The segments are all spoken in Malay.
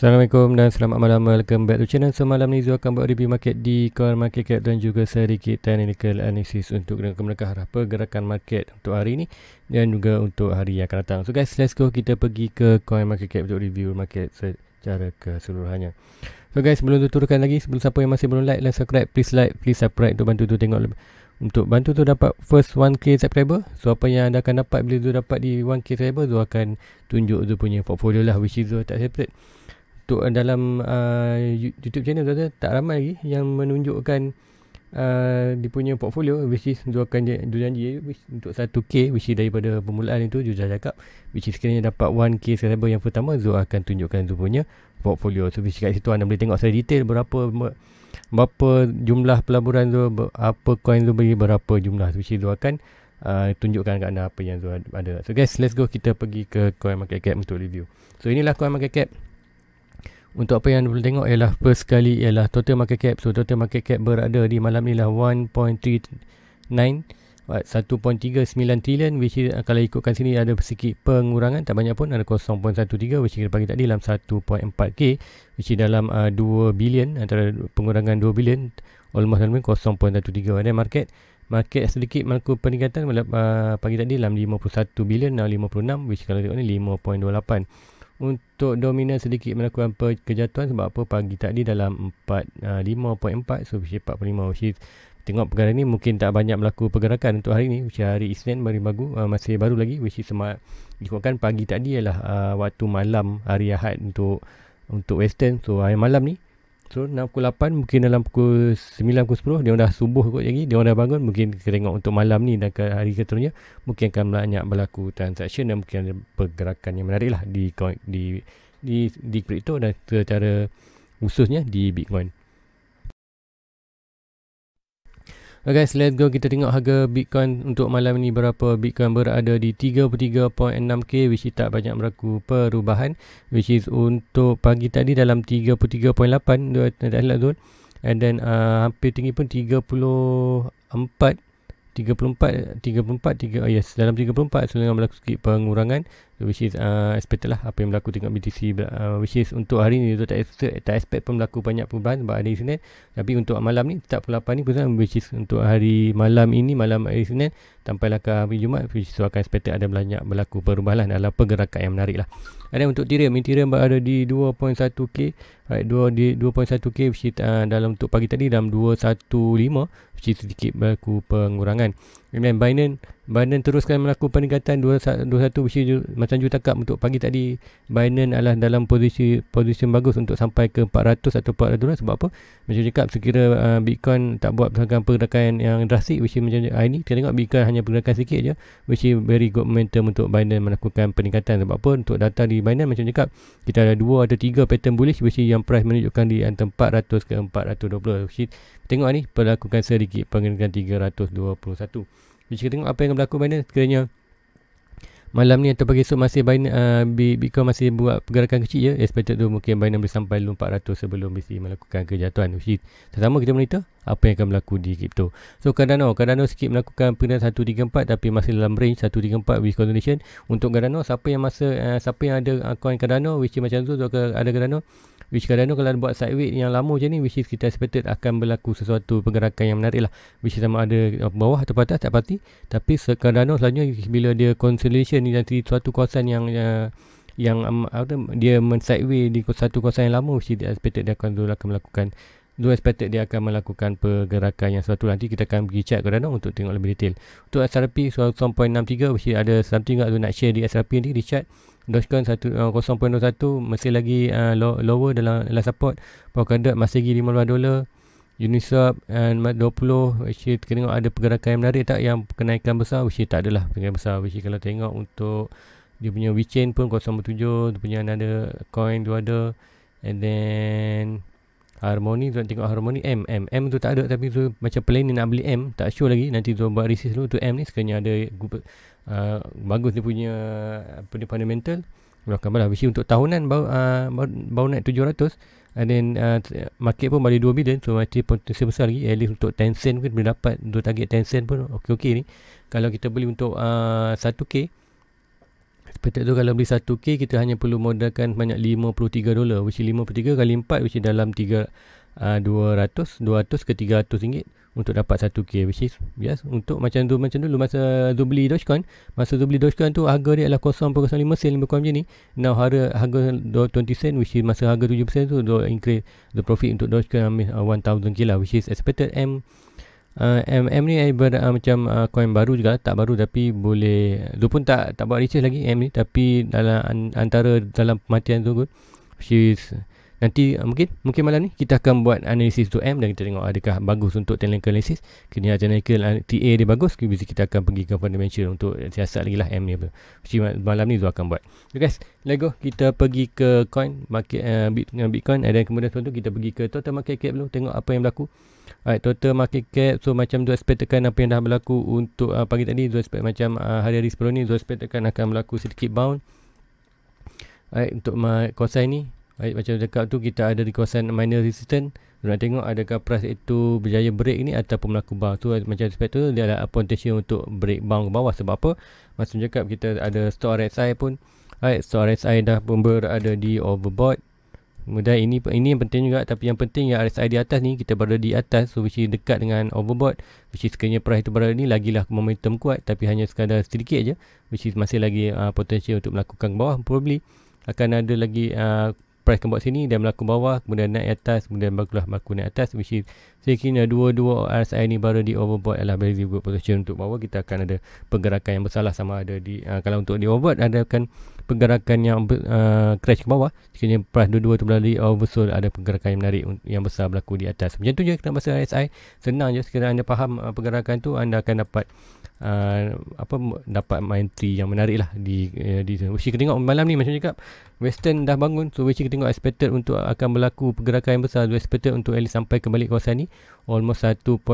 Assalamualaikum dan selamat malam Welcome back to channel So malam ni Zul akan buat review market di Coin Market Cap Dan juga sedikit technical analysis Untuk kemenangan arah pergerakan market Untuk hari ni Dan juga untuk hari yang akan datang So guys let's go kita pergi ke Coin Market Cap Untuk review market secara keseluruhannya So guys sebelum tuturkan lagi Sebelum siapa yang masih belum like dan subscribe Please like, please subscribe Untuk bantu tu tengok lebih untuk bantu tu dapat first 1k subscriber So apa yang anda akan dapat bila tu dapat di 1k subscriber tu akan tunjuk tu punya portfolio lah Which is tu tak separate untuk eh, dalam uh, YouTube channel tu tak ramai lagi yang menunjukkan uh, dia punya portfolio which is dia akan dia janji which, untuk 1k which is daripada permulaan itu dia dah cakap which is sekiranya dapat 1k subscriber yang pertama Zul akan tunjukkan Zul punya portfolio so which kat situ anda boleh tengok secara detail berapa berapa jumlah pelaburan tu apa coin tu bagi berapa jumlah which is akan uh, tunjukkan kat anda apa yang ada so guys let's go kita pergi ke coin market untuk review so inilah coin market untuk apa yang boleh tengok ialah first kali ialah total market cap. So total market cap berada di malam ni lah 1.39 1.39 trillion which is uh, kalau ikutkan sini ada sikit pengurangan tak banyak pun ada 0.13 which kita bagi tadi dalam 1.4k which dalam uh, 2 bilion antara pengurangan 2 bilion almost dalam 0.13 ada market market sedikit melakukan peningkatan uh, pagi tadi dalam 51 bilion now 56 which kalau tengok ni 5.28 untuk dominan sedikit melakukan kejatuhan sebab apa pagi tadi dalam 4 uh, 5.4 so 4.5 which is tengok perkara ni mungkin tak banyak berlaku pergerakan untuk hari ni which is hari Isnin baru baru uh, ah, masih baru lagi which is semak dikuatkan pagi tadi ialah uh, waktu malam hari Ahad untuk untuk Western so hari malam ni So 6 pukul 8 mungkin dalam pukul 9 pukul 10 dia orang dah subuh kot lagi dia orang dah bangun mungkin kita tengok untuk malam ni dan hari seterusnya mungkin akan banyak berlaku transaction dan mungkin ada pergerakan yang menarik di di di di crypto dan secara khususnya di Bitcoin. Ok guys, let's go kita tengok harga Bitcoin untuk malam ni berapa Bitcoin berada di 33.6k which is tak banyak berlaku perubahan which is untuk pagi tadi dalam 33.8 and then uh, hampir tinggi pun 34 34 34 3 oh yes dalam 34 sebenarnya berlaku sikit pengurangan which is uh, expected lah apa yang berlaku tengok BTC uh, which is untuk hari ni tu tak expect, tak expect pun berlaku banyak perubahan sebab hari Senin tapi untuk malam ni tak pukul apa ni pun which is untuk hari malam ini malam hari Senin sampai lah ke hari Jumat which is akan expected ada banyak berlaku perubahan dalam pergerakan yang menarik lah dan untuk Ethereum Ethereum berada di 2.1k right 2.1k which is uh, dalam untuk pagi tadi dalam 215 which is sedikit berlaku pengurangan Kemudian Binance Binance teruskan melakukan peningkatan 21 which macam juta takap untuk pagi tadi Binance adalah dalam posisi posisi bagus untuk sampai ke 400 atau 400 sebab apa macam cakap sekira uh, Bitcoin tak buat pergerakan yang drastik which macam hari ah, ni kita tengok Bitcoin hanya pergerakan sikit je which is very good momentum untuk Binance melakukan peningkatan sebab apa untuk data di Binance macam cakap kita ada dua atau tiga pattern bullish which yang price menunjukkan di antara 400 ke 420 which Tengok ni berlaku sedikit pengenalan 321. Jadi kita tengok apa yang berlaku Binance sekiranya malam ni atau pagi esok masih Binance uh, Bitcoin masih buat pergerakan kecil ya. Expected tu mungkin Binance boleh sampai 400 sebelum BC melakukan kejatuhan. Jadi sama kita monitor apa yang akan berlaku di crypto. So Cardano, Cardano sikit melakukan pengenalan 134 tapi masih dalam range 134 with condition. Untuk Cardano, siapa yang masa uh, siapa yang ada uh, coin Cardano, which macam tu, tu ada Cardano, Which kadang-kadang kalau buat sideways yang lama macam ni Which is kita expected akan berlaku sesuatu pergerakan yang menarik lah Which sama ada bawah atau atas tak pasti Tapi kadang-kadang selalunya bila dia consolidation ni Nanti suatu kawasan yang uh, yang um, apa, dia men sideways di satu kawasan yang lama Which is expected dia akan, akan melakukan Do expected dia akan melakukan pergerakan yang satu nanti kita akan pergi chat kerana untuk tengok lebih detail. Untuk SRP 0.63 which ada something nak nak share di SRP nanti di chat. Dogecoin 1, uh, 0.01 masih lagi uh, lower dalam, dalam support Polkadot masih lagi 15 dolar Uniswap dan 20 which is kita tengok ada pergerakan yang menarik tak yang kenaikan besar which is tak adalah pergerakan besar which is kalau tengok untuk dia punya WeChain pun 0.7 dia punya ada coin dua ada and then Harmoni Zul tengok harmoni M M M tu tak ada Tapi Zul macam plan ni nak beli M Tak sure lagi Nanti Zul buat research dulu Tu M ni sekarang ada uh, Bagus dia punya Apa ni fundamental Belakang lah. Mesti untuk tahunan Baru, uh, baru, baru naik 700 And then uh, Market pun balik 2 bilion So mesti potensi besar lagi At least untuk 10 sen Boleh dapat Untuk target 10 sen pun Okey-okey ni Kalau kita beli untuk uh, 1k seperti itu kalau beli 1K kita hanya perlu modalkan banyak 53 dolar which is 53 kali 4 which is dalam 3 uh, 200 200 ke 300 ringgit untuk dapat 1K which is yes untuk macam tu macam dulu masa tu beli Dogecoin masa tu beli Dogecoin tu harga dia adalah 0.05 sen lebih kurang macam ni now harga harga 20 sen which is masa harga 7% tu do increase the profit untuk Dogecoin ambil uh, ah, 1000K lah which is expected M Uh, M ni eh, ibar, uh, macam uh, coin baru juga tak baru tapi boleh dia pun tak tak buat research lagi M ni tapi dalam antara dalam pematian tu kot she's nanti uh, mungkin mungkin malam ni kita akan buat analisis tu M dan kita tengok adakah bagus untuk technical analysis kena technical uh, TA dia bagus ke bisa kita akan pergi ke fundamental untuk siasat lagi lah M ni apa malam ni tu akan buat so guys lego kita pergi ke coin market uh, bit, uh, bitcoin dan kemudian sebab tu kita pergi ke total market cap dulu tengok apa yang berlaku Alright, total market cap so macam dua aspek tekan apa yang dah berlaku untuk uh, pagi tadi dua aspek macam uh, hari-hari sebelum ni dua aspek tekan akan berlaku sedikit bound Alright, untuk uh, kawasan ni Alright, macam cakap tu kita ada di kawasan minor resistance nak tengok adakah price itu berjaya break ni ataupun melaku bar tu so, macam aspek tu dia ada potential untuk break bound ke bawah sebab apa macam cakap kita ada stock RSI pun Alright, so RSI dah pun berada di overbought Kemudian ini ini yang penting juga tapi yang penting yang RSI di atas ni kita berada di atas so which is dekat dengan overbought which is sekiranya price itu berada ni lagilah momentum kuat tapi hanya sekadar sedikit aja which is masih lagi uh, potensi untuk melakukan ke bawah probably akan ada lagi uh, price akan sini dan melakukan bawah kemudian naik atas kemudian barulah melakukan naik atas which is sekiranya dua-dua RSI ni berada di overbought adalah very good potential untuk bawah kita akan ada pergerakan yang besar lah sama ada di uh, kalau untuk di overbought ada akan pergerakan yang uh, crash ke bawah sekiranya price dua tu berada di oversold oh, ada pergerakan yang menarik yang besar berlaku di atas macam tu je kena bahasa RSI senang je sekiranya anda faham uh, pergerakan tu anda akan dapat uh, apa dapat main tree yang menarik lah di uh, di sana. Eh, kita tengok malam ni macam cakap Western dah bangun. So Wishi kita tengok expected untuk akan berlaku pergerakan yang besar. Expected untuk at sampai kembali kawasan ni. Almost 1.28.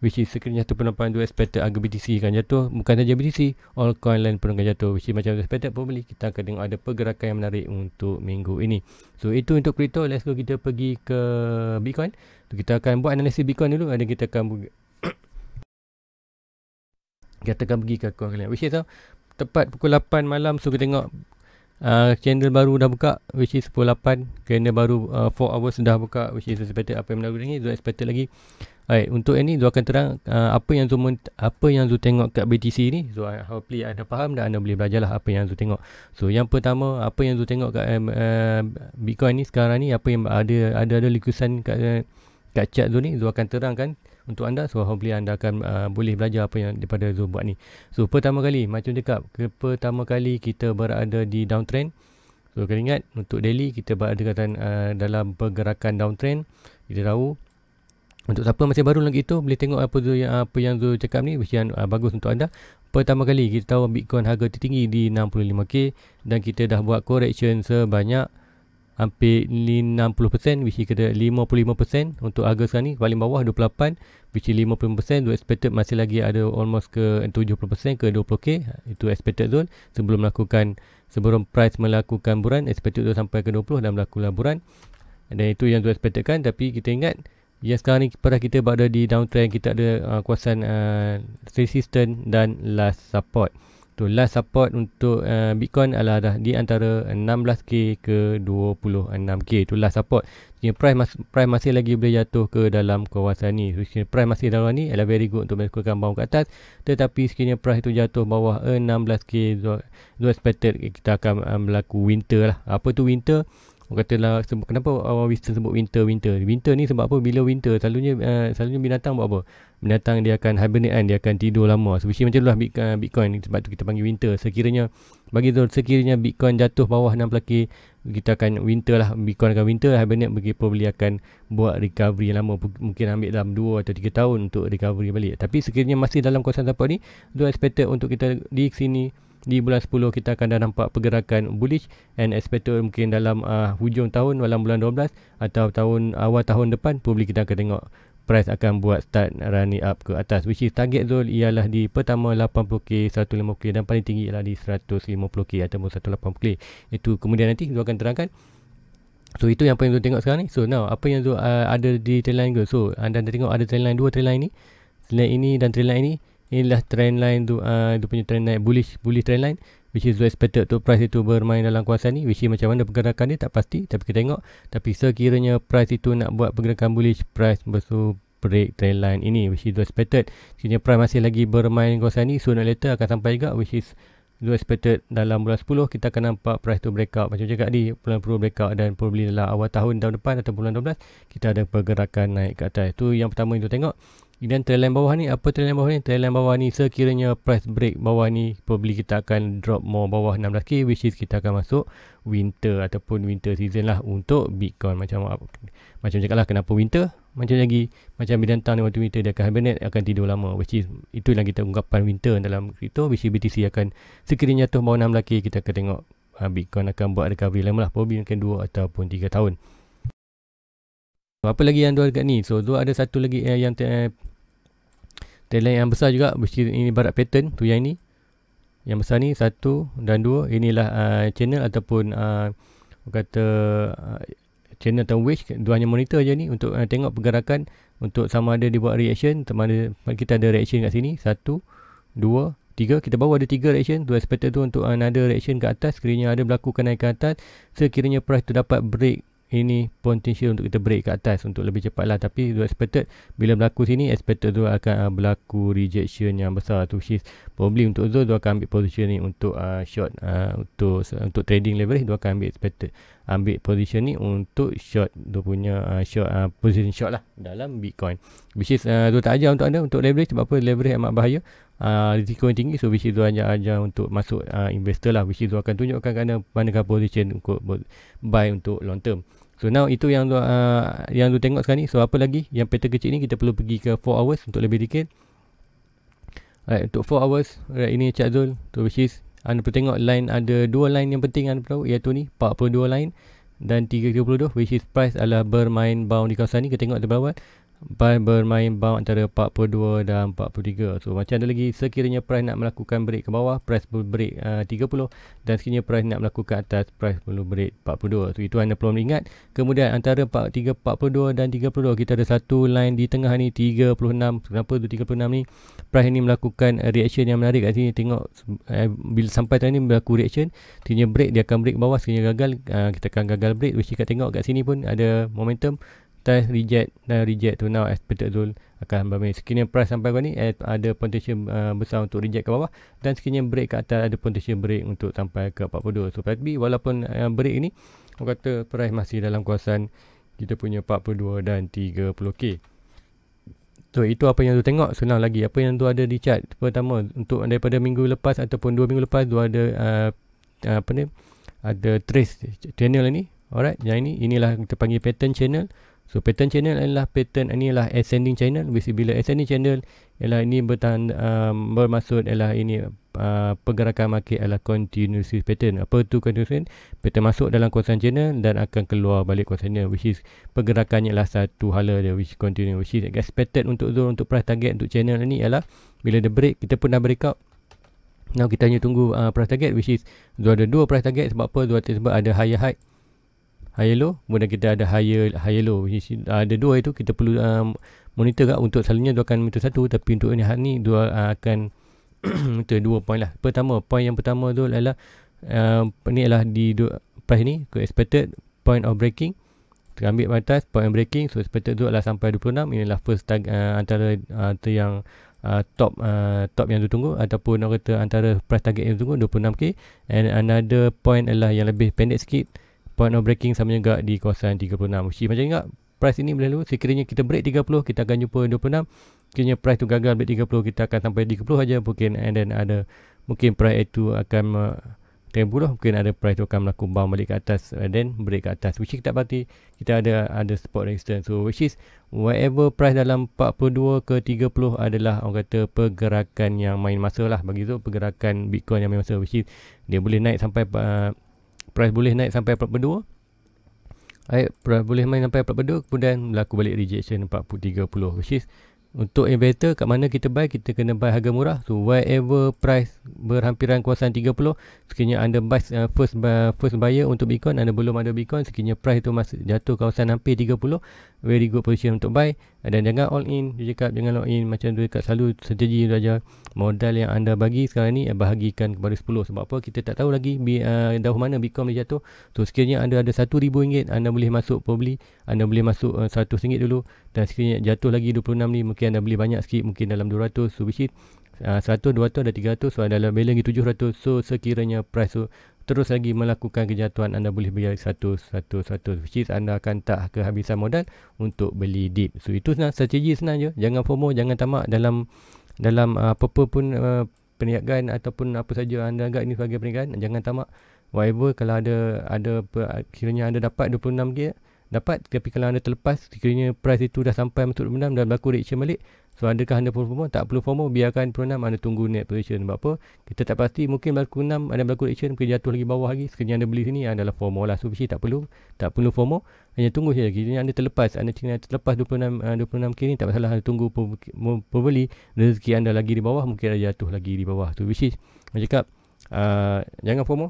Wishi sekiranya 1.82 expected agak BTC akan jatuh. Bukan saja BTC. All coin lain pun akan jatuh. Wishi macam expected pun Kita akan tengok ada pergerakan yang menarik untuk minggu ini. So itu untuk crypto. Let's go kita pergi ke Bitcoin. So, kita akan buat analisis Bitcoin dulu. Dan kita akan katakan pergi ke akun kalian which is uh, tepat pukul 8 malam so kita tengok uh, channel baru dah buka which is pukul 8 channel baru uh, 4 hours dah buka which is expected apa yang menarik ni Zul expected lagi Alright, untuk ini Zul akan terang uh, apa yang Zul apa yang Zul tengok kat BTC ni. So uh, hopefully anda faham dan anda boleh belajarlah apa yang Zul tengok. So yang pertama, apa yang Zul tengok kat um, uh, Bitcoin ni sekarang ni apa yang ada ada ada likusan kat uh, kat chart Zul ni, Zul akan terangkan untuk anda so hopefully anda akan uh, boleh belajar apa yang daripada Zul buat ni so pertama kali macam cakap ke pertama kali kita berada di downtrend so kena ingat untuk daily kita berada uh, dalam pergerakan downtrend kita tahu untuk siapa masih baru lagi itu boleh tengok apa Zul yang apa yang Zul cakap ni which yang uh, bagus untuk anda pertama kali kita tahu Bitcoin harga tertinggi di 65k dan kita dah buat correction sebanyak hampir 60% which is kira 55% untuk harga sekarang ni paling bawah 28 which is 55% duit expected masih lagi ada almost ke 70% ke 20k itu expected zone sebelum melakukan sebelum price melakukan buran expected zone sampai ke 20 dan melakukan laburan dan itu yang duit expected kan tapi kita ingat yang sekarang ni pada kita berada di downtrend kita ada uh, kuasaan uh, resistance dan last support tu last support untuk uh, Bitcoin adalah dah di antara 16k ke 26k tu last support jadi price, mas- price masih lagi boleh jatuh ke dalam kawasan ni so, sekiranya price masih dalam ni adalah very good untuk melakukan bawah ke atas tetapi sekiranya price itu jatuh bawah 16k so, so expected eh, kita akan um, berlaku winter lah apa tu winter Orang kata lah kenapa orang Western sebut winter winter. Winter ni sebab apa? Bila winter selalunya uh, selalunya binatang buat apa? Binatang dia akan hibernate kan, dia akan tidur lama. Sebab macam lah Bitcoin sebab tu kita panggil winter. Sekiranya bagi tu sekiranya Bitcoin jatuh bawah 60k kita akan winter lah Bitcoin akan winter hibernate bagi probably akan buat recovery lama mungkin ambil dalam 2 atau 3 tahun untuk recovery balik. Tapi sekiranya masih dalam kawasan support ni, do expected untuk kita di sini di bulan 10 kita akan dah nampak pergerakan bullish and expected mungkin dalam uh, hujung tahun dalam bulan 12 atau tahun awal tahun depan publik kita akan tengok price akan buat start running up ke atas which is target zone ialah di pertama 80k 150k dan paling tinggi ialah di 150k ataupun 180k itu kemudian nanti kita akan terangkan So itu yang paling Zul tengok sekarang ni. So now apa yang Zul uh, ada di trendline ke? So anda dah tengok ada trendline dua trendline ni. Trendline ini dan trendline ini inilah trend line tu uh, dia punya trend line bullish bullish trend line which is expected to price itu bermain dalam kuasa ni which is macam mana pergerakan dia tak pasti tapi kita tengok tapi sekiranya price itu nak buat pergerakan bullish price bersu break trend line ini which is expected sekiranya price masih lagi bermain kuasa ni sooner later akan sampai juga which is do expected dalam bulan 10 kita akan nampak price tu breakout macam cakap di bulan 10 breakout dan probably dalam awal tahun tahun depan atau bulan 12 kita ada pergerakan naik ke atas itu yang pertama itu tengok dan trendline bawah ni Apa trendline bawah ni Trendline bawah ni Sekiranya price break bawah ni Probably kita akan drop more bawah 16k Which is kita akan masuk Winter Ataupun winter season lah Untuk Bitcoin Macam apa macam cakap lah Kenapa winter Macam lagi Macam bila hantar ni waktu winter Dia akan hibernate Akan tidur lama Which is itu yang kita ungkapkan winter Dalam crypto Which is BTC akan Sekiranya tu bawah 16k Kita akan tengok ah, Bitcoin akan buat recovery lama lah Probably akan 2 ataupun 3 tahun So, apa lagi yang dua dekat ni? So, dua ada satu lagi eh, yang eh, tagline yang besar juga. Ini barat pattern tu yang ini, Yang besar ni, satu dan dua. Inilah uh, channel ataupun uh, kata uh, channel atau wish. Dua hanya monitor je ni untuk uh, tengok pergerakan. Untuk sama ada dibuat reaction. Sama ada, kita ada reaction kat sini. Satu, dua, tiga. Kita bawa ada tiga reaction. Dua aspek tu untuk uh, another reaction kat atas. Sekiranya ada berlaku kenaikan atas. Sekiranya price tu dapat break ini potential untuk kita break ke atas untuk lebih cepat lah tapi dua expected bila berlaku sini expected tu akan uh, berlaku rejection yang besar tu which probably untuk tu dua akan ambil position ni untuk uh, short uh, untuk untuk trading leverage dua akan ambil expected ambil position ni untuk short dia punya uh, short uh, position short lah dalam Bitcoin. Which is uh, tu tak ajar untuk anda untuk leverage sebab apa leverage amat bahaya. Uh, risiko yang tinggi so which is tu ajar, ajar untuk masuk uh, investor lah which is tu akan tunjukkan kepada manakah position untuk buy untuk long term. So now itu yang tu, uh, yang tu tengok sekarang ni. So apa lagi yang pattern kecil ni kita perlu pergi ke 4 hours untuk lebih dikit. Alright, untuk 4 hours, alright, ini Cik Zul, so which is anda ah, perlu tengok line ada dua line yang penting anda perlu iaitu ni 42 line dan 332 which is price adalah bermain bound di kawasan ni kita tengok di bawah By bermain bound antara 42 dan 43 So macam ada lagi Sekiranya price nak melakukan break ke bawah Price bull break uh, 30 Dan sekiranya price nak melakukan atas Price bull break 42 So itu anda perlu ingat Kemudian antara 43, 42 dan 32 Kita ada satu line di tengah ni 36 Kenapa tu 36 ni Price ni melakukan uh, reaction yang menarik kat sini Tengok uh, Bila sampai tadi ni berlaku reaction Sekiranya break dia akan break bawah Sekiranya gagal uh, Kita akan gagal break Which kita tengok kat sini pun ada momentum test reject dan reject tu now expected zone akan bermain sekiranya price sampai kau ni eh, ada potential uh, besar untuk reject ke bawah dan sekiranya break ke atas ada potential break untuk sampai ke 42 so B walaupun uh, break ni orang kata price masih dalam kuasaan kita punya 42 dan 30k So itu apa yang tu tengok senang lagi apa yang tu ada di chart pertama untuk daripada minggu lepas ataupun dua minggu lepas tu ada uh, apa ni ada trace channel ni alright yang ini inilah kita panggil pattern channel So pattern channel adalah pattern ini adalah ascending channel. Bila ascending channel ialah ini bertan, um, bermaksud ialah ini uh, pergerakan market adalah continuous pattern. Apa tu continuous pattern? Pattern masuk dalam kawasan channel dan akan keluar balik kawasan channel which is pergerakannya adalah satu hala dia which continue which is pattern untuk zone untuk price target untuk channel ini ialah bila dia break kita pun dah break out Now kita hanya tunggu uh, price target which is zone ada dua price target sebab apa? Zone tersebut ada higher high High Low, kemudian kita ada High Hayelo. Uh, ada dua itu kita perlu uh, monitor kat untuk selalunya dua akan monitor satu tapi untuk ini hak ni dua uh, akan monitor dua point lah. Pertama, point yang pertama tu adalah uh, ni adalah di dua price ni expected point of breaking terambil batas point of breaking so expected tu adalah sampai 26 inilah first tag, uh, antara uh, yang uh, top uh, top yang tunggu, ataupun orang kata antara price target yang tunggu 26k and another point adalah yang lebih pendek sikit partner breaking sama juga di kawasan 36 Uchi macam ingat price ini berlalu sekiranya kita break 30 kita akan jumpa 26 sekiranya price tu gagal break 30 kita akan sampai 30 saja. mungkin and then ada mungkin price itu akan tempuh lah mungkin ada price tu akan melaku bound balik ke atas and then break ke atas which is tak berarti kita ada ada support resistance so which is whatever price dalam 42 ke 30 adalah orang kata pergerakan yang main masa lah bagi tu pergerakan bitcoin yang main masa which is dia boleh naik sampai uh, price boleh naik sampai 42 Price boleh main sampai 42 kemudian berlaku balik rejection 43.30 which is untuk inverter kat mana kita buy kita kena buy harga murah so whatever price berhampiran kuasaan 30 sekiranya anda buy uh, first uh, first buyer untuk bitcoin anda belum ada bitcoin sekiranya price itu masih jatuh kawasan hampir very good position untuk buy dan jangan all in dia cakap jangan all in macam dia dekat selalu strategi dia modal yang anda bagi sekarang ni bahagikan kepada 10 sebab apa kita tak tahu lagi uh, dah mana bitcoin dia jatuh so sekiranya anda ada RM1,000 anda boleh masuk probably anda boleh masuk uh, eh, RM100 dulu dan sekiranya jatuh lagi RM26 ni mungkin anda beli banyak sikit mungkin dalam RM200 so which is uh, 100, 200 dan 300 so dalam balance lagi 700 so sekiranya price tu terus lagi melakukan kejatuhan anda boleh bayar satu satu which is anda akan tak kehabisan modal untuk beli dip so itu senang strategi senang je jangan FOMO jangan tamak dalam dalam uh, apa-apa pun uh, perniagaan ataupun apa saja anda agak ini sebagai perniagaan jangan tamak whatever kalau ada ada kiranya anda dapat 26k dapat tapi kalau anda terlepas sekiranya price itu dah sampai masuk 26 dan berlaku reaction balik so adakah anda perlu FOMO tak perlu FOMO biarkan 26 anda tunggu net position sebab apa kita tak pasti mungkin berlaku 6 anda berlaku reaction mungkin jatuh lagi bawah lagi sekiranya anda beli sini adalah FOMO lah so tak perlu tak perlu FOMO hanya tunggu saja kiranya anda terlepas anda kena terlepas 26 uh, 26k ni tak masalah anda tunggu pembeli rezeki anda lagi di bawah mungkin ada jatuh lagi di bawah so which is cakap uh, jangan FOMO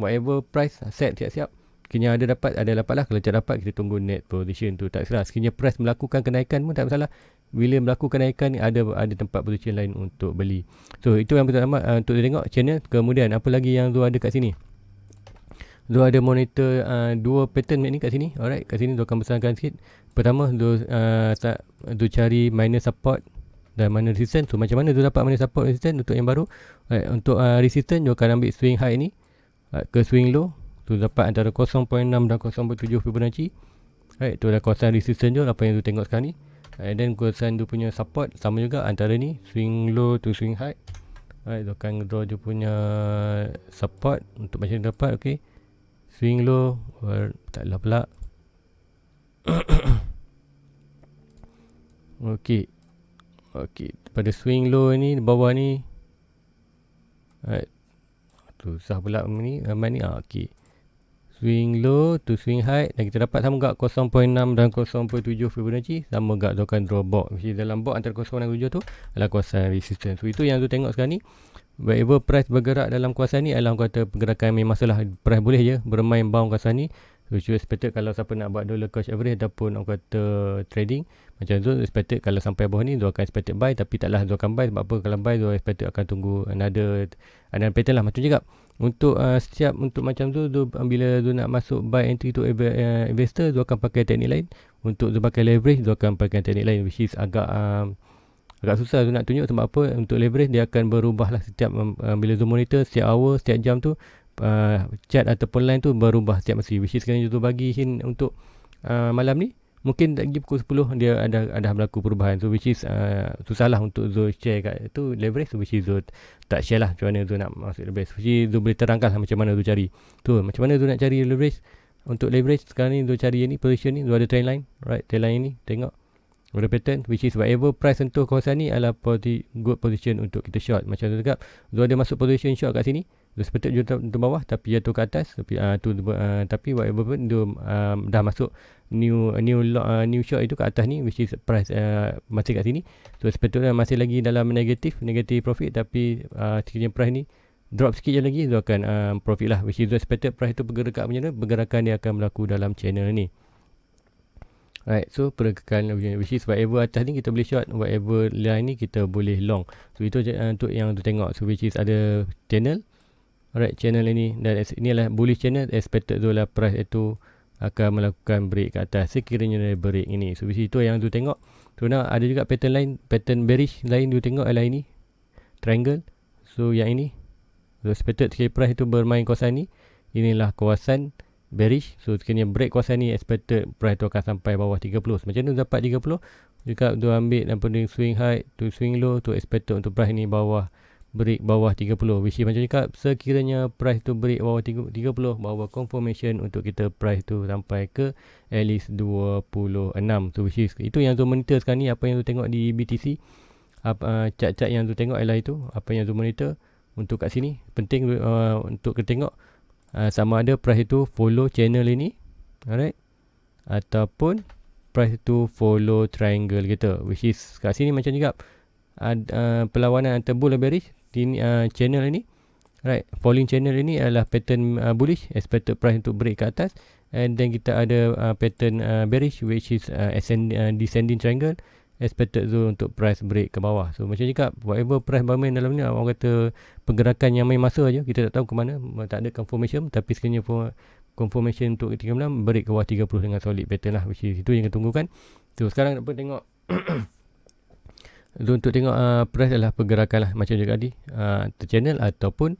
whatever price set siap-siap sekiranya ada dapat ada dapat lah kalau tak dapat kita tunggu net position tu tak salah sekiranya price melakukan kenaikan pun tak masalah bila melakukan kenaikan ada ada tempat position lain untuk beli so itu yang pertama uh, untuk dia tengok channel kemudian apa lagi yang Zul ada kat sini Zul ada monitor uh, dua pattern ni kat sini alright kat sini Zul akan besarkan sikit pertama Zul uh, tak Zul cari minor support dan mana resistance so macam mana Zul dapat mana support resistance untuk yang baru alright, untuk uh, resistance Zul akan ambil swing high ni uh, ke swing low tu dapat antara 0.6 dan 0.7 Fibonacci right tu ada kawasan resistance juga apa yang tu tengok sekarang ni and then kawasan tu punya support sama juga antara ni swing low to swing high right tu akan draw dia punya support untuk macam ni dapat okay? swing low or tak lah pula ok ok pada swing low ni bawah ni right susah pula ni ramai ni ah, okey swing low to swing high dan kita dapat sama gak 0.6 dan 0.7 Fibonacci sama gak tu akan draw box mesti dalam box antara 0 dan 7 tu adalah kuasa resistance so itu yang tu tengok sekarang ni whatever price bergerak dalam kuasa ni adalah kata pergerakan memang salah price boleh je bermain bound kuasa ni usual expected kalau siapa nak buat dollar cost average ataupun orang kata trading macam tu expected kalau sampai bawah ni dia akan expected buy tapi taklah dia akan buy sebab apa kalau buy dia expected akan tunggu another another pattern lah macam juga untuk uh, setiap untuk macam tu tu bila tu nak masuk buy entry to uh, investor dia akan pakai teknik lain untuk tu pakai leverage dia akan pakai teknik lain which is agak um, agak susah tu nak tunjuk sebab apa untuk leverage dia akan berubah lah setiap um, uh, bila tu monitor setiap hour setiap jam tu uh, chat ataupun line tu berubah tiap masa which is sekarang contoh bagi hin untuk uh, malam ni mungkin lagi pukul 10 dia ada ada berlaku perubahan so which is uh, susahlah untuk Zul share kat tu leverage so which is Zul tak share lah macam mana Zul nak masuk leverage which is Zul boleh terangkan lah macam mana Zul cari tu macam mana Zul nak cari leverage untuk leverage sekarang ni Zul cari ni position ni Zul ada trend line right trend line ni tengok ada pattern which is whatever price sentuh kawasan ni adalah good position untuk kita short macam tu cakap Zul ada masuk position short kat sini dia sepetik je untuk, bawah tapi dia tu ke atas tapi uh, tu uh, tapi whatever pun dia um, dah masuk new new uh, new short itu ke atas ni which is price uh, masih kat sini so sepatutnya masih lagi dalam negatif negatif profit tapi uh, sekiranya price ni drop sikit je lagi dia akan um, profit lah which is the expected price tu bergerak kat macam pergerakan dia akan berlaku dalam channel ni Alright, so pergerakan which is whatever atas ni kita boleh short, whatever line ni kita boleh long. So itu uh, untuk yang tu tengok. So which is ada channel, Alright channel ini dan ini adalah bullish channel expected tu lah price itu akan melakukan break ke atas sekiranya dia break ini. So di situ yang tu tengok. So now ada juga pattern lain, pattern bearish lain tu tengok adalah ini. Triangle. So yang ini so, expected sekali price itu bermain kawasan ni. Inilah kawasan bearish. So sekiranya break kawasan ni expected price itu akan sampai bawah 30. Macam tu dapat 30 juga tu ambil dan swing high tu swing low tu expected untuk price ni bawah 30 break bawah 30 which is macam cakap sekiranya price tu break bawah 30 bawah confirmation untuk kita price tu sampai ke at least 26 so which is itu yang Zoom monitor sekarang ni apa yang tu tengok di BTC apa uh, cat-cat yang tu tengok ialah itu apa yang Zoom monitor untuk kat sini penting uh, untuk kita tengok uh, sama ada price itu follow channel ini alright ataupun price itu follow triangle kita which is kat sini macam cakap Uh, perlawanan antara bull dan bearish ini uh, channel ini right falling channel ini adalah pattern uh, bullish expected price untuk break ke atas and then kita ada uh, pattern uh, bearish which is uh, ascend, uh, descending triangle expected zone untuk price break ke bawah so macam cakap whatever price bermain dalam ni orang kata pergerakan yang main masa aja kita tak tahu ke mana tak ada confirmation tapi sekiranya for confirmation untuk ketika malam break ke bawah 30 dengan solid pattern lah which is itu yang kita tunggu kan so sekarang apa tengok untuk tengok uh, price adalah pergerakan lah macam juga tadi uh, channel ataupun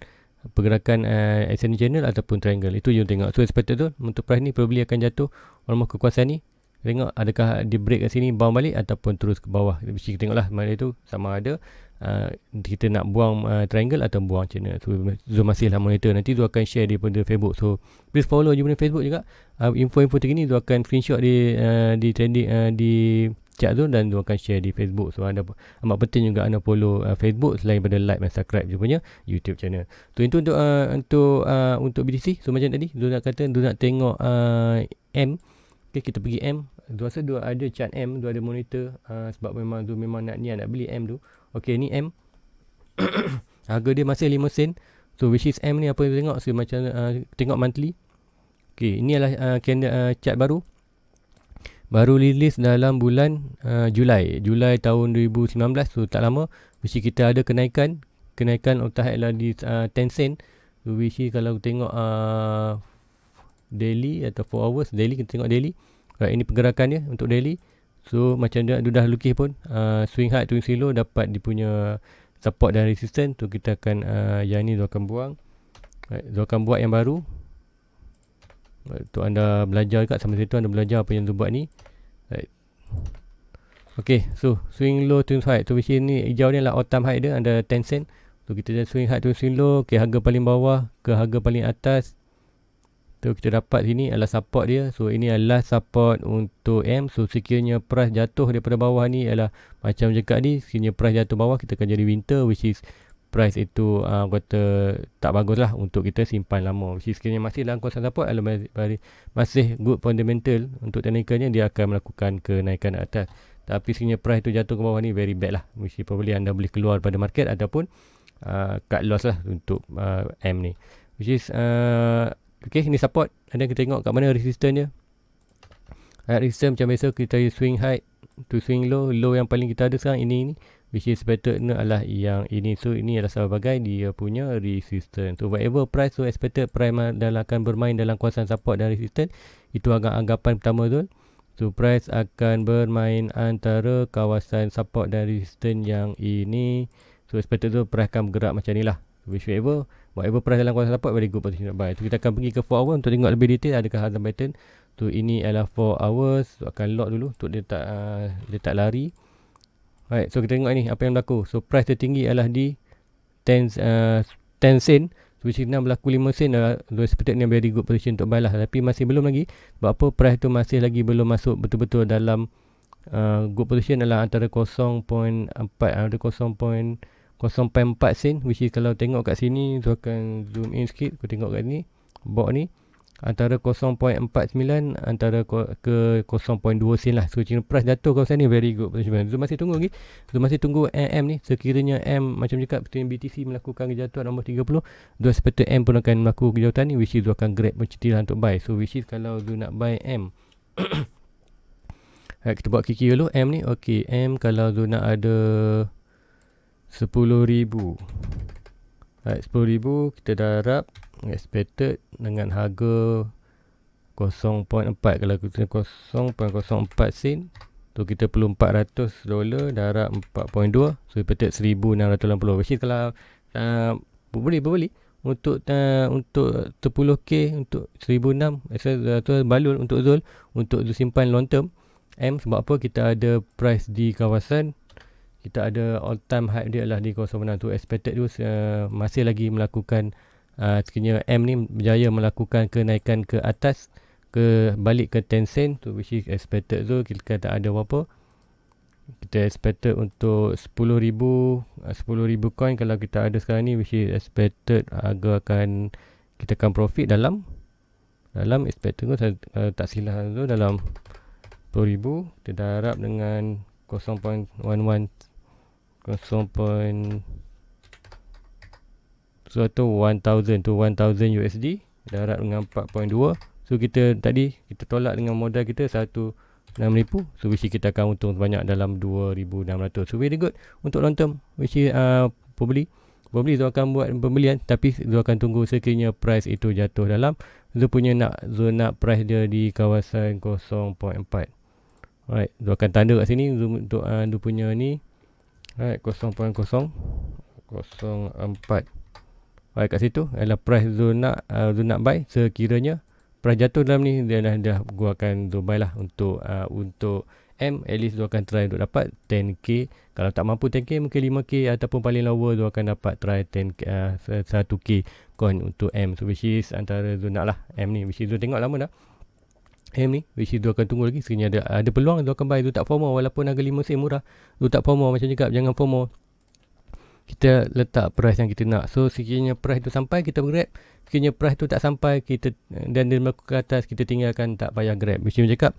pergerakan uh, ascending channel ataupun triangle itu you tengok so expected tu untuk price ni probably akan jatuh rumah kekuasaan ni tengok adakah di break kat sini bound balik ataupun terus ke bawah mesti kita tengok lah mana itu sama ada uh, kita nak buang uh, triangle atau buang channel so Zul masih lah monitor nanti Zul akan share di pada Facebook so please follow je punya Facebook juga uh, info-info terkini Zul akan screenshot di uh, di trending uh, di Cik tu dan dia akan share di Facebook so anda amat penting juga anda follow uh, Facebook selain pada like dan subscribe dia punya YouTube channel tu itu untuk uh, untuk uh, untuk BDC so macam tadi dia nak kata dia nak tengok uh, M okay, kita pergi M dia rasa dia ada chart M dia ada monitor uh, sebab memang dia memang nak ni nak beli M tu ok ni M harga dia masih 5 sen so which is M ni apa yang dia tengok so macam uh, tengok monthly Okay, ini adalah uh, candle uh, chart baru baru rilis dalam bulan uh, Julai Julai tahun 2019 so tak lama mesti kita ada kenaikan kenaikan otak adalah di uh, 10 cent which is kalau tengok uh, daily atau 4 hours daily kita tengok daily right, ini pergerakan dia untuk daily so macam dia dah lukis pun uh, swing high swing low dapat dia punya support dan resistance tu so, kita akan uh, yang ni dia akan buang right, dia akan buat yang baru Tu anda belajar dekat sama situ anda belajar apa yang tu buat ni. Right. Okey, so swing low to high. Tu so, sini ni hijau ni lah autumn high dia anda 10 cent. Tu so, kita dah swing high to swing low, okay, harga paling bawah ke harga paling atas. Tu so, kita dapat sini adalah support dia. So ini adalah support untuk M. So sekiranya price jatuh daripada bawah ni adalah macam cakap ni, sekiranya price jatuh bawah kita akan jadi winter which is price itu uh, kata tak bagus lah untuk kita simpan lama. Which is kini masih dalam kawasan support alam masih good fundamental untuk technicalnya dia akan melakukan kenaikan atas. Tapi sekiranya price itu jatuh ke bawah ni very bad lah. Mesti probably anda boleh keluar pada market ataupun uh, cut loss lah untuk uh, M ni. Which is uh, okay ni support. Anda kita tengok kat mana resistance dia. resistance macam biasa kita swing high to swing low. Low yang paling kita ada sekarang ini ni which is expected ni adalah yang ini so ini adalah sebagai dia punya resistance so whatever price so expected price adalah akan bermain dalam kawasan support dan resistance itu agak anggapan pertama tu so price akan bermain antara kawasan support dan resistance yang ini so expected tu price akan bergerak macam ni lah Which whatever whatever price dalam kawasan support very good position buy so kita akan pergi ke 4 hours untuk tengok lebih detail adakah hazard pattern tu so, ini adalah 4 hours so, akan lock dulu untuk dia tak uh, dia tak lari Alright, so kita tengok ni apa yang berlaku. So price tertinggi adalah di 10 uh, 10 sen which is 6 berlaku 5 sen adalah uh, seperti ni very good position untuk buy lah tapi masih belum lagi sebab apa price tu masih lagi belum masuk betul-betul dalam uh, good position adalah antara 0.4 antara 0.04 sen which is kalau tengok kat sini tu akan zoom in sikit aku tengok kat sini bot ni antara 0.49 antara ke 0.2 sen lah. So China price jatuh kawasan ni very good position. So masih tunggu lagi. Okay? So masih tunggu AM ni sekiranya M macam cakap between BTC melakukan kejatuhan nombor 30, dua seperti M pun akan melakukan kejatuhan ni which is akan grab pencetilan untuk buy. So which is kalau you nak buy M Right, eh, kita buat kiki dulu M ni okey M kalau tu nak ada 10000 right 10000 kita dah 10000 expected dengan harga 0.4 kalau kita 0.04 sen tu kita perlu 400 dolar darab 4.2 so expected 1680 which is kalau uh, boleh boleh untuk uh, untuk 10k untuk 1006 saya uh, tu balul untuk zul untuk tu simpan long term M sebab apa kita ada price di kawasan kita ada all time high dia lah di 0.6 tu expected tu uh, masih lagi melakukan Ah, sekiranya M ni berjaya melakukan kenaikan ke atas ke balik ke Tencent to which is expected so kita tak ada apa-apa kita expected untuk 10,000 10,000 ah, coin kalau kita ada sekarang ni which is expected harga akan kita akan profit dalam dalam expected tu kalau ah, tak silap tu dalam 10,000 kita dah harap dengan 0.11 0.11 sebab tu 1000 tu 1000 USD darat dengan 4.2. So kita tadi kita tolak dengan modal kita 16000. So which kita akan untung sebanyak dalam 2600. So very good untuk long term which is uh, pembeli pembeli dia akan buat pembelian tapi dia akan tunggu sekiranya price itu jatuh dalam dia punya nak zona price dia di kawasan 0.4. Alright, dia akan tanda kat sini zoom untuk uh, dia punya ni. Alright, 0.0 04 buy kat situ ialah price zona uh, zona buy sekiranya price jatuh dalam ni dia dah dah gua akan do buy lah untuk uh, untuk M at least dia akan try untuk dapat 10k kalau tak mampu 10k mungkin 5k ataupun paling lower dia akan dapat try 10k uh, 1k coin untuk M so which is antara zona lah M ni which is dia tengok lama dah M ni which is dia akan tunggu lagi sekiranya ada ada peluang dia akan buy dia tak FOMO walaupun harga 5 sen murah dia tak FOMO macam cakap jangan FOMO kita letak price yang kita nak. So sekiranya price itu sampai kita grab, sekiranya price itu tak sampai kita dan dia melaku ke atas kita tinggalkan tak payah grab. Macam cakap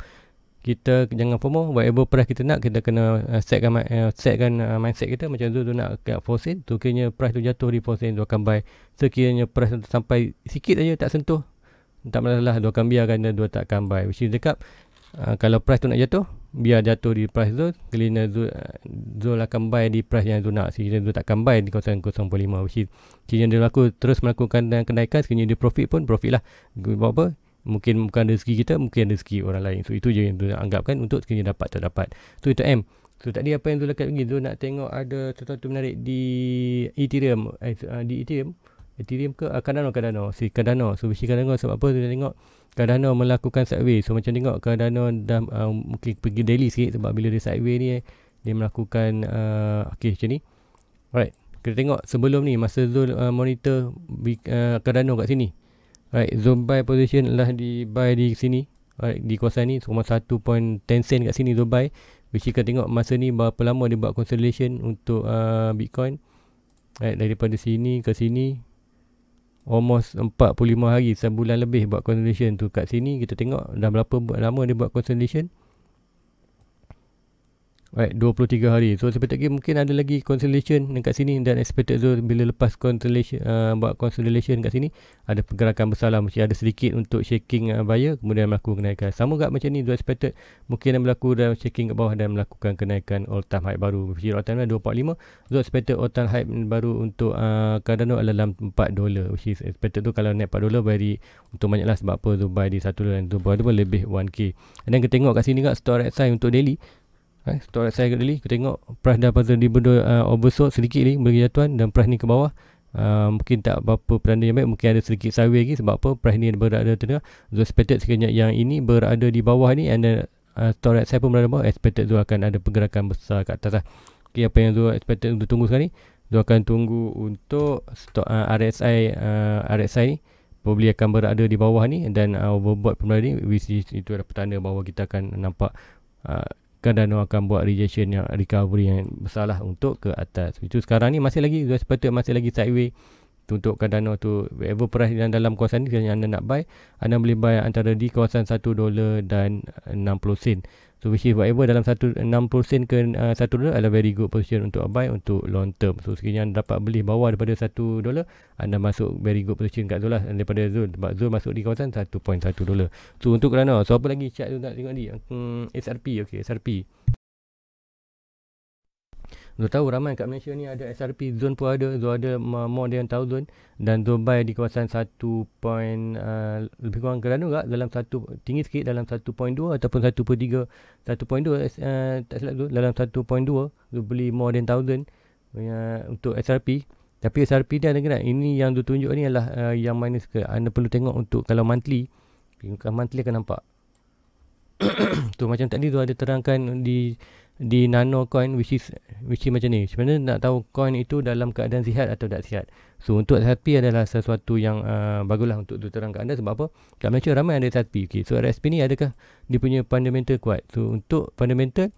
kita jangan FOMO whatever price kita nak kita kena uh, setkan uh, setkan uh, mindset kita macam tu tu nak kat forcing tu kiranya price tu jatuh di forcing tu akan buy sekiranya price tu sampai sikit aja tak sentuh tak masalah lah. dua akan biarkan dua tak akan buy which dekat kalau price tu nak jatuh biar jatuh di price Zul kerana Zul, Zul akan buy di price yang Zul nak sekiranya Zul takkan buy di kawasan 0.5 which is sekiranya dia laku terus melakukan dan kenaikan sekiranya dia profit pun profit lah buat apa mungkin bukan rezeki kita mungkin rezeki orang lain so itu je yang Zul anggapkan untuk sekiranya dapat tak dapat so itu M so tadi apa yang Zul dekat pergi Zul nak tengok ada sesuatu menarik di Ethereum eh, ah, di Ethereum Ethereum ke uh, Cardano Cardano si Cardano so which Cardano sebab apa Zul nak tengok Cardano melakukan sideways. So macam tengok Cardano dah uh, mungkin pergi daily sikit sebab bila dia sideways ni dia melakukan uh, okey macam ni. Alright. Kita tengok sebelum ni masa Zul uh, monitor uh, Cardano kat sini. Alright, zone buy position lah di buy di sini. Alright, di kawasan ni 1.10 sen kat sini zone buy. Which kita tengok masa ni berapa lama dia buat consolidation untuk uh, Bitcoin. Alright, daripada sini ke sini almost 45 hari sebulan lebih buat consolidation tu kat sini kita tengok dah berapa lama dia buat consolidation Right, 23 hari. So sebab lagi mungkin ada lagi consolidation dekat sini dan expected tu bila lepas consolidation uh, buat consolidation dekat sini ada pergerakan besar lah mesti ada sedikit untuk shaking uh, buyer kemudian melakukan kenaikan. Sama juga macam ni dua expected mungkin ada berlaku dan shaking kat bawah dan melakukan kenaikan all time high baru. Mesti all time high 245. So expected all time high baru untuk uh, Cardano adalah dalam 4 dolar. Mesti expected tu kalau naik 4 dolar bagi untuk banyaklah sebab apa tu buy di 1 dolar dan tu buy lebih 1k. Dan kita tengok kat sini juga store right side untuk daily Eh, stock saya agak Kita tengok price dah pasal di benda uh, oversold sedikit ni bagi jatuhan dan price ni ke bawah. Uh, mungkin tak apa-apa peranda yang baik mungkin ada sedikit sawi lagi sebab apa price ni berada di tengah zone expected sekejap yang ini berada di bawah ni and then uh, saya pun berada bawah expected zone akan ada pergerakan besar kat atas lah ok apa yang zone expected untuk tunggu sekarang ni zone akan tunggu untuk stock uh, RSI uh, RSI ni probably akan berada di bawah ni dan uh, overbought pun berada ni which is itu adalah petanda bahawa kita akan nampak uh, kandano akan buat rejection yang recovery yang bersalah untuk ke atas. Itu sekarang ni masih lagi sepatutnya masih lagi sideways tuntutkan dana tu whatever price yang dalam kawasan ni yang anda nak buy anda boleh buy antara di kawasan 1 dolar dan 60 sen so which is whatever dalam 1, 60 sen ke uh, 1 dolar adalah very good position untuk buy untuk long term so sekiranya anda dapat beli bawah daripada 1 dolar anda masuk very good position kat Zulah daripada Zul sebab Zul masuk di kawasan 1.1 dolar so untuk kerana so apa lagi chart tu nak tengok ni hmm, SRP ok SRP Lu tahu ramai kat Malaysia ni ada SRP zone pun ada, zone ada more than 1000 dan zone buy di kawasan 1. Uh, lebih kurang kerana juga dalam satu tinggi sikit dalam 1.2 ataupun 1.3 1.2 uh, tak silap tu dalam 1.2 lu beli more than 1000 uh, untuk SRP tapi SRP dia ada kena ini yang tu tunjuk ni adalah uh, yang minus ke anda perlu tengok untuk kalau monthly kalau monthly akan nampak tu macam tadi tu ada terangkan di di nano coin which is which is macam ni sebenarnya nak tahu coin itu dalam keadaan sihat atau tak sihat so untuk SATP adalah sesuatu yang uh, baguslah untuk terang ke anda sebab apa kat Malaysia ramai ada SATP okay. so RSP ni adakah dia punya fundamental kuat so untuk fundamental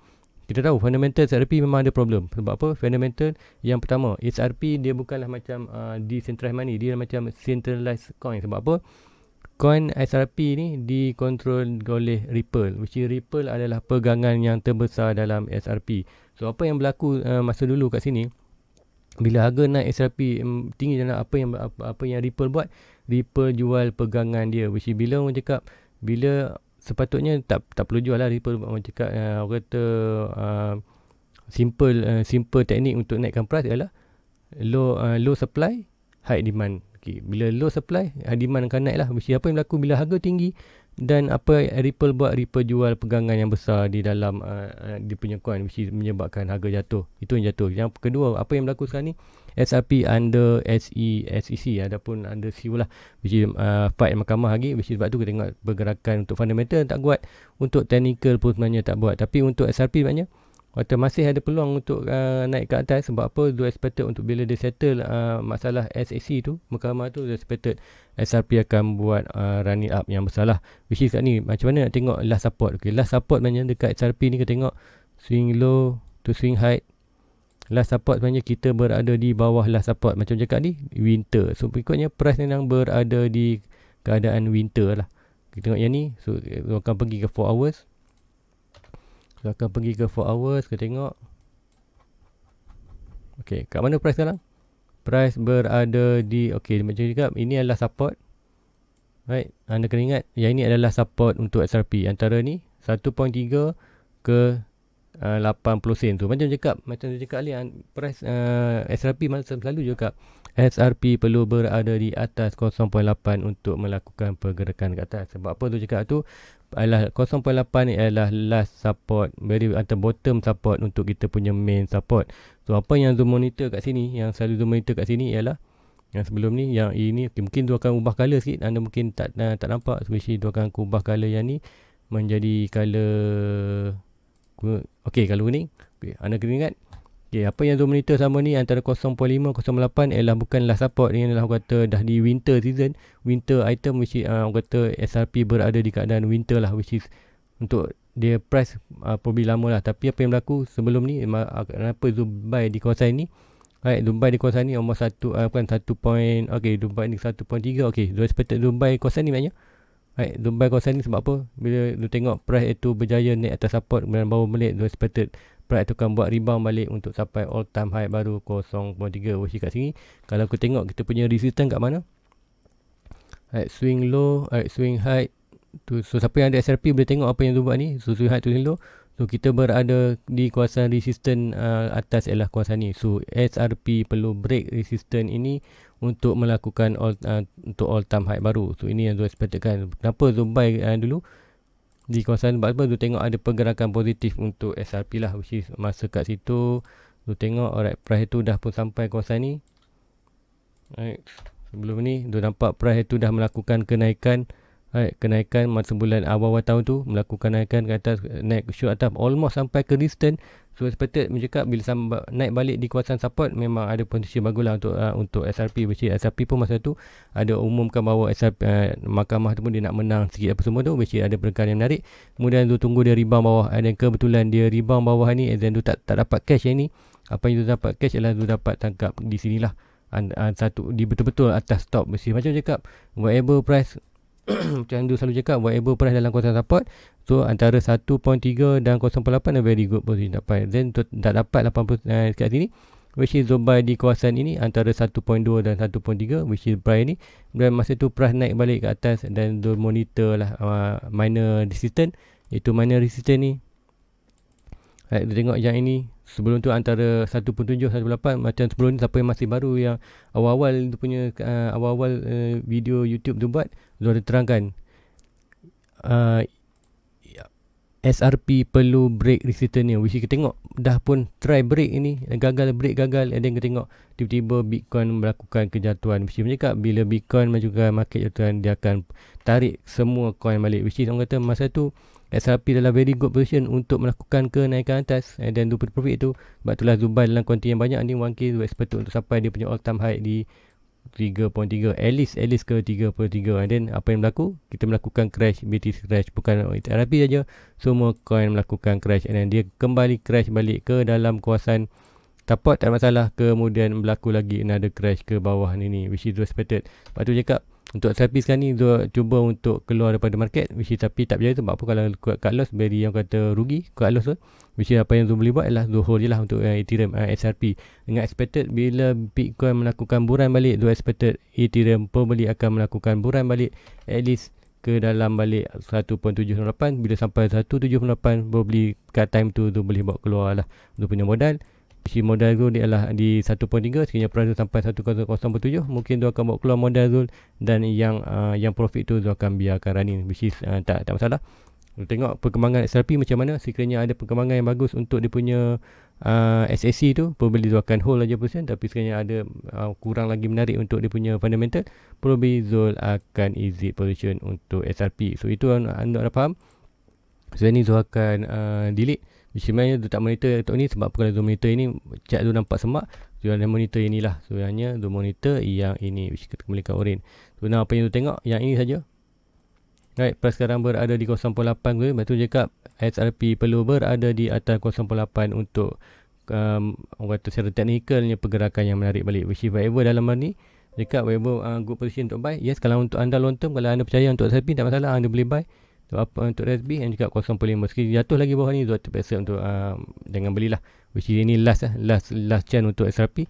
kita tahu fundamental SRP memang ada problem. Sebab apa? Fundamental yang pertama, SRP dia bukanlah macam uh, decentralized money. Dia macam centralized coin. Sebab apa? coin XRP ni dikontrol oleh Ripple which is Ripple adalah pegangan yang terbesar dalam XRP. So apa yang berlaku uh, masa dulu kat sini bila harga naik XRP mm, tinggi dan apa yang apa, apa yang Ripple buat? Ripple jual pegangan dia. Which is bila orang cakap bila sepatutnya tak tak perlu jual lah Ripple orang cakap uh, orang kata uh, simple uh, simple teknik untuk naikkan price ialah low uh, low supply high demand Okay. Bila low supply, eh, demand akan naik lah. Mesti apa yang berlaku bila harga tinggi dan apa Ripple buat, Ripple jual pegangan yang besar di dalam uh, di penyekuan, coin mesti menyebabkan harga jatuh. Itu yang jatuh. Yang kedua, apa yang berlaku sekarang ni? SRP under SE, SEC ataupun under CU e lah. Which is uh, fight mahkamah lagi. Which is sebab tu kita tengok pergerakan untuk fundamental tak buat. Untuk technical pun sebenarnya tak buat. Tapi untuk SRP maknanya, Kata masih ada peluang untuk uh, naik ke atas sebab apa? Do expected untuk bila dia settle uh, masalah SAC tu, mahkamah tu do expected SRP akan buat uh, running up yang bersalah. Which is kat ni, macam mana nak tengok last support? Okay, last support banyak dekat SRP ni kita tengok swing low to swing high. Last support sebenarnya kita berada di bawah last support. Macam cakap ni, winter. So, berikutnya price ni yang berada di keadaan winter lah. Kita tengok yang ni, so, akan pergi ke 4 hours. Kita akan pergi ke 4 hours Kita tengok Ok kat mana price sekarang Price berada di Ok macam ni cakap Ini adalah support Right Anda kena ingat Yang ini adalah support untuk XRP Antara ni 1.3 ke uh, 80 sen tu macam cakap macam dia cakap Alian price uh, SRP masa selalu juga cakap SRP perlu berada di atas 0.8 untuk melakukan pergerakan ke atas sebab apa tu cakap tu ialah 0.8 ni ialah last support very atau bottom support untuk kita punya main support so apa yang zoom monitor kat sini yang selalu zoom monitor kat sini ialah yang sebelum ni yang ini okay, mungkin tu akan ubah color sikit anda mungkin tak uh, tak nampak especially tu akan ubah color yang ni menjadi color Okey kalau ni okay, Anda kena ingat okay, Apa yang zoom monitor sama ni Antara 0.5-0.8 Ialah bukanlah support Ini adalah orang kata Dah di winter season Winter item Which is uh, orang kata SRP berada di keadaan winter lah Which is Untuk dia price uh, Probably lama lah Tapi apa yang berlaku Sebelum ni uh, Kenapa zoom buy di kawasan ni Right, Dubai di kawasan ni almost 1 uh, bukan 1. Point, okay, Dubai ni 1.3. Okay, dua sepatut Dubai kawasan ni maknanya. Baik, right, buy kawasan ni sebab apa? Bila lu tengok price itu berjaya naik atas support kemudian bawah balik lu expected price itu akan buat rebound balik untuk sampai all time high baru 0.3 WSI kat sini. Kalau aku tengok kita punya resistance kat mana? Right, swing low, right, swing high. Tu so siapa yang ada SRP boleh tengok apa yang lu buat ni. So swing high tu low. So kita berada di kawasan resistance uh, atas ialah kawasan ni. So SRP perlu break resistance ini untuk melakukan all, uh, untuk all time high baru. So ini yang tu expectkan. Kenapa tu buy uh, dulu? Di kawasan sebab apa tu tengok ada pergerakan positif untuk SRP lah which is masa kat situ tu tengok alright price tu dah pun sampai kawasan ni. Alright. Sebelum ni tu nampak price tu dah melakukan kenaikan alright kenaikan masa bulan awal-awal tahun tu melakukan kenaikan ke atas naik shoot atas almost sampai ke resistance So seperti mencakap bila sampai naik balik di kawasan support memang ada potensi lah untuk uh, untuk SRP which is SRP pun masa tu ada umumkan bahawa SRP uh, eh, mahkamah tu pun dia nak menang sikit apa semua tu which is ada perkara yang menarik. Kemudian tu tunggu dia rebound bawah eh, dan kebetulan dia rebound bawah ni and then tu tak tak dapat cash yang ni. Apa yang tu dapat cash ialah tu dapat tangkap di sini lah satu di betul-betul atas stop mesti macam cakap whatever price macam tu selalu cakap whatever price dalam kawasan support So antara 1.3 dan 0.8 adalah very good position dapat. Then to, tak dapat 80 uh, kat sini which is Dubai di kawasan ini antara 1.2 dan 1.3 which is buy ni dan masa tu price naik balik ke atas dan do monitor lah uh, minor resistance itu minor resistance ni Right, tengok yang ini sebelum tu antara 1.7 1.8 macam sebelum ni siapa yang masih baru yang awal-awal tu punya uh, awal-awal uh, video YouTube tu buat dia terangkan uh, SRP perlu break resistor ni wish kita tengok Dah pun try break ini Gagal break gagal And then kita tengok Tiba-tiba Bitcoin melakukan kejatuhan Which dia cakap Bila Bitcoin melakukan market jatuhan Dia akan tarik semua coin balik Wish orang kata masa tu SRP adalah very good position Untuk melakukan kenaikan atas And then do profit tu Sebab itulah Zubai dalam kuantiti yang banyak Ini 1K expected untuk sampai dia punya all time high di 3.3 at least at least ke 3.3 and then apa yang berlaku kita melakukan crash BTC crash bukan RRP saja semua coin melakukan crash and then dia kembali crash balik ke dalam kawasan support tak ada masalah kemudian berlaku lagi another crash ke bawah ni ni which is expected lepas tu cakap untuk selfie sekarang ni dia cuba untuk keluar daripada market which is, tapi tak berjaya tu apa kalau kuat cut loss beri yang kata rugi kuat loss tu which is, apa yang Zoom boleh buat ialah Zohor je lah untuk uh, Ethereum uh, eh, SRP dengan expected bila Bitcoin melakukan buran balik dua expected Ethereum pembeli akan melakukan buran balik at least ke dalam balik 1.78 bila sampai 1.78 beli kat time tu tu boleh buat keluar lah untuk punya modal si modal Zul ialah di 1.3 sekiranya price sampai 1.07 mungkin dia akan buat keluar modal Zul dan yang uh, yang profit tu dia akan biarkan running which is uh, tak tak masalah kita tengok perkembangan XRP macam mana sekiranya ada perkembangan yang bagus untuk dia punya uh, SSC tu probably Zul akan hold aja persen tapi sekiranya ada uh, kurang lagi menarik untuk dia punya fundamental probably Zul akan exit position untuk XRP so itu anda, anda dah faham so ini Zul akan uh, delete sebenarnya dia tak monitor laptop ni sebab kalau dia monitor ini cat tu nampak semak dia ada monitor inilah sebenarnya dia monitor yang ini which kita kembalikan orin sebenarnya apa yang tu tengok yang ini saja Right, price sekarang berada di 0.8 tu. Lepas tu cakap SRP perlu berada di atas 0.8 untuk um, orang kata secara teknikalnya pergerakan yang menarik balik. Which is whatever dalam hari ni. Cakap whatever uh, good position untuk buy. Yes, kalau untuk anda long term, kalau anda percaya untuk SRP, tak masalah. Anda boleh buy untuk USB dan juga 0.5 meski jatuh lagi bawah ni dua terpaksa untuk uh, jangan belilah which is ini last lah last last chance untuk SRP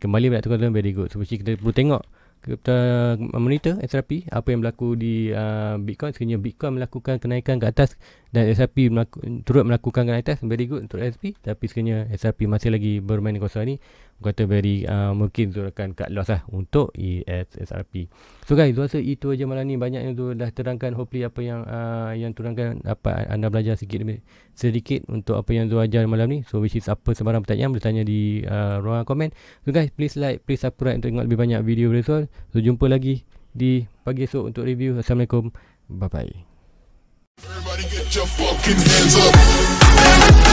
kembali pada tukar dalam very good so which kita perlu tengok kita monitor SRP apa yang berlaku di uh, Bitcoin sekiranya Bitcoin melakukan kenaikan ke atas dan SRP melaku, turut melakukan kenaikan atas very good untuk SRP tapi sekiranya SRP masih lagi bermain kosong ni kata very uh, mungkin Zul akan cut loss lah untuk ESSRP. So guys, rasa itu aja malam ni banyak yang Zul dah terangkan hopefully apa yang uh, yang terangkan apa anda belajar sedikit demi sedikit untuk apa yang tu ajar malam ni. So which is apa sebarang pertanyaan boleh tanya di uh, ruangan komen. So guys, please like, please subscribe untuk tengok lebih banyak video dari Zul. So jumpa lagi di pagi esok untuk review. Assalamualaikum. Bye bye. Everybody get your fucking hands up.